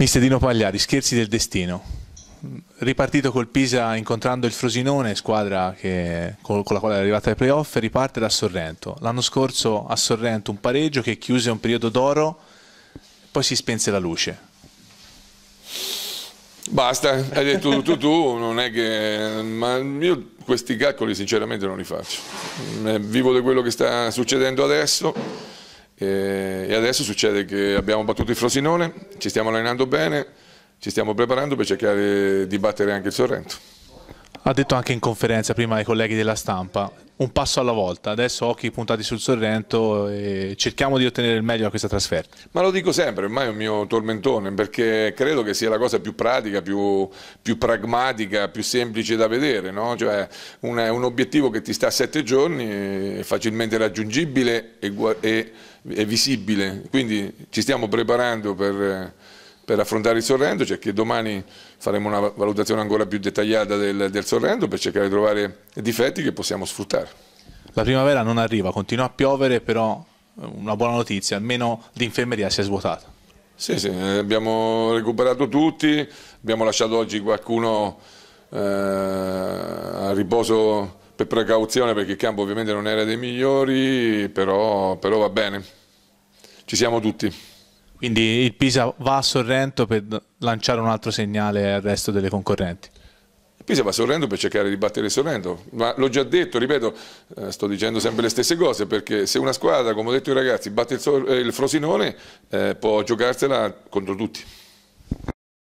Mister Dino Pagliari, scherzi del destino. Ripartito col Pisa incontrando il Frosinone, squadra che, con, la quale è arrivata ai playoff, riparte da Sorrento. L'anno scorso a Sorrento un pareggio che chiuse un periodo d'oro, poi si spense la luce. Basta, hai detto tutto tu, non è che... Ma io questi calcoli sinceramente non li faccio. Eh, vivo di quello che sta succedendo adesso e adesso succede che abbiamo battuto il Frosinone, ci stiamo allenando bene, ci stiamo preparando per cercare di battere anche il Sorrento. Ha detto anche in conferenza prima ai colleghi della stampa, un passo alla volta, adesso occhi puntati sul Sorrento e cerchiamo di ottenere il meglio da questa trasferta. Ma lo dico sempre, ormai è un mio tormentone, perché credo che sia la cosa più pratica, più, più pragmatica, più semplice da vedere, no? cioè un, un, obiettivo che ti sta a sette giorni, è facilmente raggiungibile e, e, e visibile, quindi ci stiamo preparando per per affrontare il Sorrento, cioè che domani faremo una valutazione ancora più dettagliata del, del Sorrento per cercare di trovare difetti che possiamo sfruttare. La primavera non arriva, continua a piovere, però eh, una buona notizia, almeno l'infermeria si è svuotata. Sì, sì, eh, abbiamo recuperato tutti, abbiamo lasciato oggi qualcuno eh, a riposo per precauzione perché il campo ovviamente non era dei migliori, però, però va bene, ci siamo tutti. Quindi il Pisa va a Sorrento per lanciare un altro segnale al resto delle concorrenti. Il Pisa va a Sorrento per cercare di battere Sorrento, ma l'ho già detto, ripeto, eh, sto dicendo sempre le stesse cose, perché se una squadra, come ho detto i ragazzi, batte il, eh, Frosinone, eh, può giocarsela contro tutti.